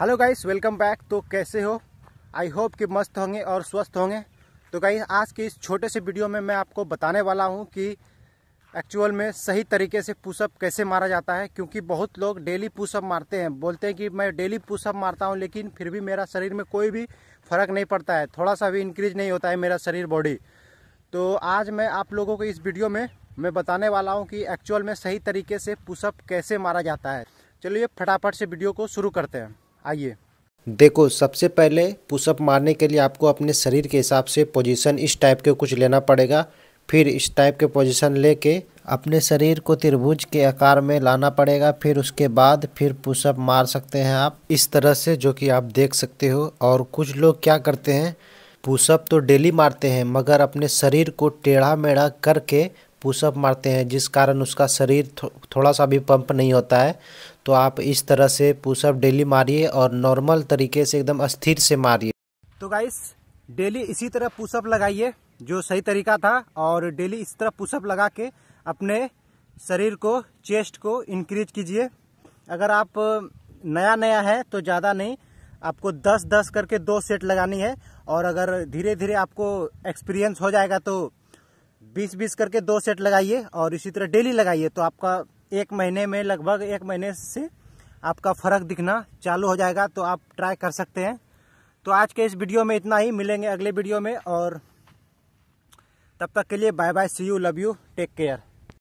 hello guys welcome back तो कैसे हो आई होप कि मस्त होंगे और स्वस्थ होंगे तो गाइस आज के इस छोटे से वीडियो में मैं आपको बताने वाला हूं कि एक्चुअल में सही तरीके से पुशअप कैसे मारा जाता है क्योंकि बहुत लोग डेली पुशअप मारते हैं बोलते हैं कि मैं डेली पुशअप मारता हूं लेकिन फिर भी मेरा शरीर में कोई भी फ़र्क नहीं पड़ता है थोड़ा सा भी इंक्रीज नहीं होता है मेरा शरीर बॉडी तो आज मैं आप लोगों को इस वीडियो में मैं बताने वाला हूँ कि एक्चुअल में सही तरीके से पुशअप कैसे मारा जाता है चलिए फटाफट से वीडियो को शुरू करते हैं आइए देखो सबसे पहले पुशअप मारने के लिए आपको अपने शरीर के हिसाब से पोजीशन इस टाइप के कुछ लेना पड़ेगा फिर इस टाइप के पोजीशन लेके अपने शरीर को त्रिभुज के आकार में लाना पड़ेगा फिर उसके बाद फिर पुशअप मार सकते हैं आप इस तरह से जो कि आप देख सकते हो और कुछ लोग क्या करते हैं पुशअप तो डेली मारते हैं मगर अपने शरीर को टेढ़ा मेढ़ा करके पुशअप मारते हैं जिस कारण उसका शरीर थो, थोड़ा सा भी पंप नहीं होता है तो आप इस तरह से पुशअप डेली मारिए और नॉर्मल तरीके से एकदम स्थिर से मारिए तो गाइस डेली इसी तरह पुशअप लगाइए जो सही तरीका था और डेली इस तरह पुशअप लगा के अपने शरीर को चेस्ट को इंक्रीज कीजिए अगर आप नया नया है तो ज़्यादा नहीं आपको 10 10 करके दो सेट लगानी है और अगर धीरे धीरे आपको एक्सपीरियंस हो जाएगा तो बीस बीस करके दो सेट लगाइए और इसी तरह डेली लगाइए तो आपका एक महीने में लगभग एक महीने से आपका फ़र्क दिखना चालू हो जाएगा तो आप ट्राई कर सकते हैं तो आज के इस वीडियो में इतना ही मिलेंगे अगले वीडियो में और तब तक के लिए bye bye see you love you take care